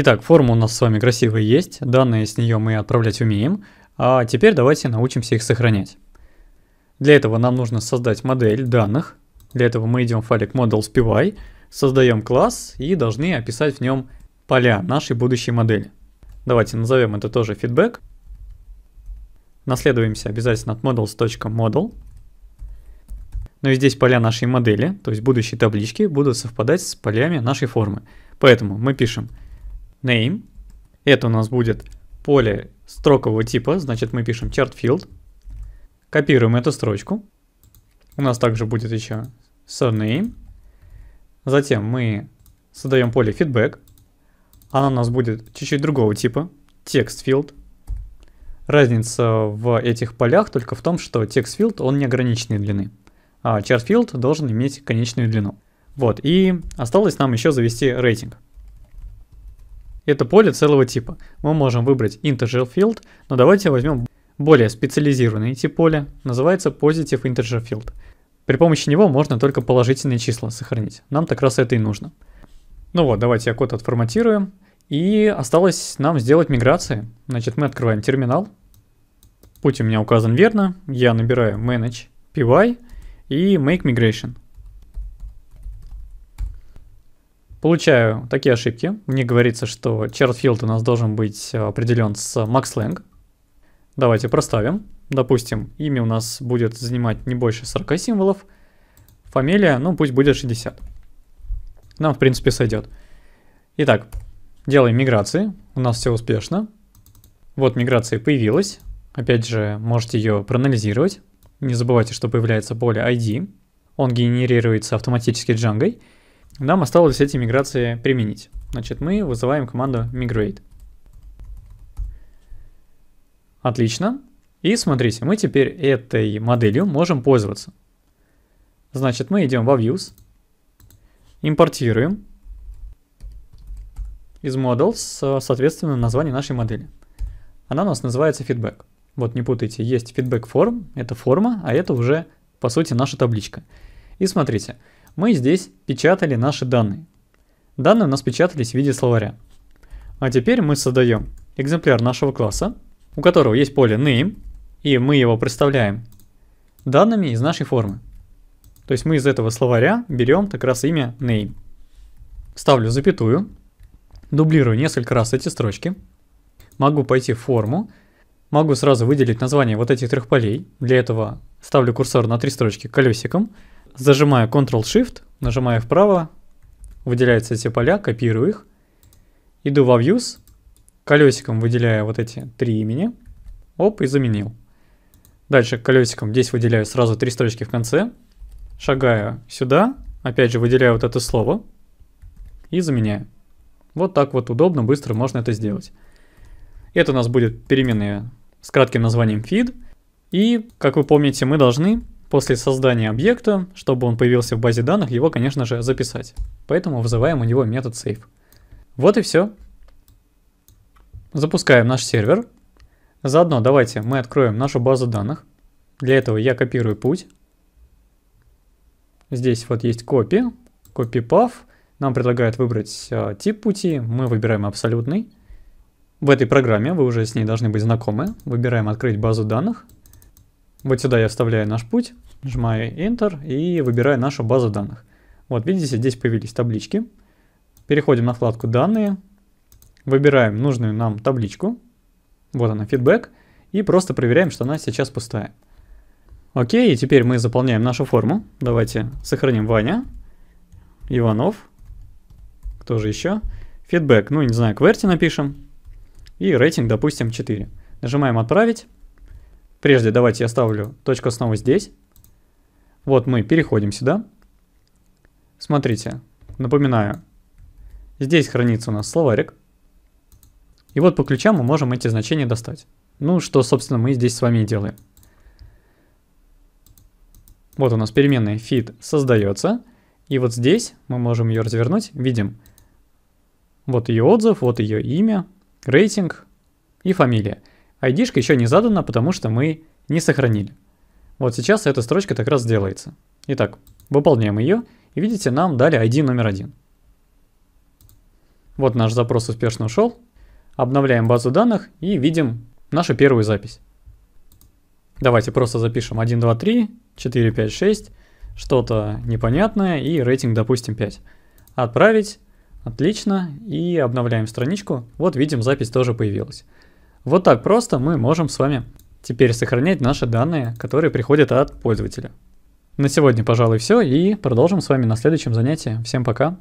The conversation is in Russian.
Итак, форма у нас с вами красивая есть, данные с нее мы отправлять умеем, а теперь давайте научимся их сохранять. Для этого нам нужно создать модель данных, для этого мы идем в файлик models.py, создаем класс и должны описать в нем поля нашей будущей модели. Давайте назовем это тоже feedback. Наследуемся обязательно от models.model. Ну и здесь поля нашей модели, то есть будущей таблички, будут совпадать с полями нашей формы. Поэтому мы пишем name. Это у нас будет поле строкового типа, значит мы пишем chart field. Копируем эту строчку. У нас также будет еще surname. Затем мы создаем поле feedback. Оно у нас будет чуть-чуть другого типа, text field. Разница в этих полях только в том, что text field он не ограниченной длины, а chart field должен иметь конечную длину. Вот, и осталось нам еще завести рейтинг. Это поле целого типа. Мы можем выбрать integer field, но давайте возьмем более специализированный тип поля, называется positive integer field. При помощи него можно только положительные числа сохранить. Нам так раз это и нужно. Ну вот, давайте я код отформатируем И осталось нам сделать миграции. Значит, мы открываем терминал. Путь у меня указан верно. Я набираю manage py и make migration. Получаю такие ошибки. Мне говорится, что черт у нас должен быть э, определен с maxlang. Давайте проставим. Допустим, имя у нас будет занимать не больше 40 символов. Фамилия, ну пусть будет 60. Нам, в принципе, сойдет. Итак, делаем миграции. У нас все успешно. Вот миграция появилась. Опять же, можете ее проанализировать. Не забывайте, что появляется поле ID. Он генерируется автоматически джангой. Нам осталось эти миграции применить. Значит, мы вызываем команду migrate. Отлично. И смотрите, мы теперь этой моделью можем пользоваться. Значит, мы идем во Views, импортируем из Models, соответственно, название нашей модели. Она у нас называется Feedback. Вот не путайте, есть Feedback Form, это форма, а это уже, по сути, наша табличка. И смотрите, мы здесь печатали наши данные. Данные у нас печатались в виде словаря. А теперь мы создаем экземпляр нашего класса, у которого есть поле name, и мы его представляем данными из нашей формы. То есть мы из этого словаря берем как раз имя name. Ставлю запятую, дублирую несколько раз эти строчки, могу пойти в форму, могу сразу выделить название вот этих трех полей. Для этого ставлю курсор на три строчки колесиком – зажимаю Ctrl-Shift, нажимаю вправо, выделяются эти поля, копирую их, иду во Views, колесиком выделяю вот эти три имени, оп, и заменил. Дальше колесиком здесь выделяю сразу три строчки в конце, шагаю сюда, опять же выделяю вот это слово и заменяю. Вот так вот удобно, быстро можно это сделать. Это у нас будет переменная с кратким названием feed. И, как вы помните, мы должны После создания объекта, чтобы он появился в базе данных, его, конечно же, записать. Поэтому вызываем у него метод save. Вот и все. Запускаем наш сервер. Заодно давайте мы откроем нашу базу данных. Для этого я копирую путь. Здесь вот есть copy, copy path. Нам предлагают выбрать э, тип пути, мы выбираем абсолютный. В этой программе, вы уже с ней должны быть знакомы, выбираем открыть базу данных. Вот сюда я вставляю наш путь, нажимаю Enter и выбираю нашу базу данных. Вот видите, здесь появились таблички. Переходим на вкладку «Данные», выбираем нужную нам табличку, вот она, Фидбэк, и просто проверяем, что она сейчас пустая. Окей, и теперь мы заполняем нашу форму. Давайте сохраним Ваня, Иванов, кто же еще? Фидбэк, ну не знаю, QWERTY напишем, и рейтинг, допустим, 4. Нажимаем «Отправить». Прежде давайте я ставлю точку снова здесь. Вот мы переходим сюда. Смотрите, напоминаю, здесь хранится у нас словарик. И вот по ключам мы можем эти значения достать. Ну, что, собственно, мы здесь с вами и делаем. Вот у нас переменная fit создается. И вот здесь мы можем ее развернуть. Видим, вот ее отзыв, вот ее имя, рейтинг и фамилия id еще не задана, потому что мы не сохранили. Вот сейчас эта строчка так раз делается. Итак, выполняем ее, и видите, нам дали ID номер один. Вот наш запрос успешно ушел. Обновляем базу данных и видим нашу первую запись. Давайте просто запишем 1, 2, 3, 4, 5, 6, что-то непонятное и рейтинг, допустим, 5. Отправить. Отлично. И обновляем страничку. Вот видим, запись тоже появилась. Вот так просто мы можем с вами теперь сохранять наши данные, которые приходят от пользователя. На сегодня, пожалуй, все, и продолжим с вами на следующем занятии. Всем пока!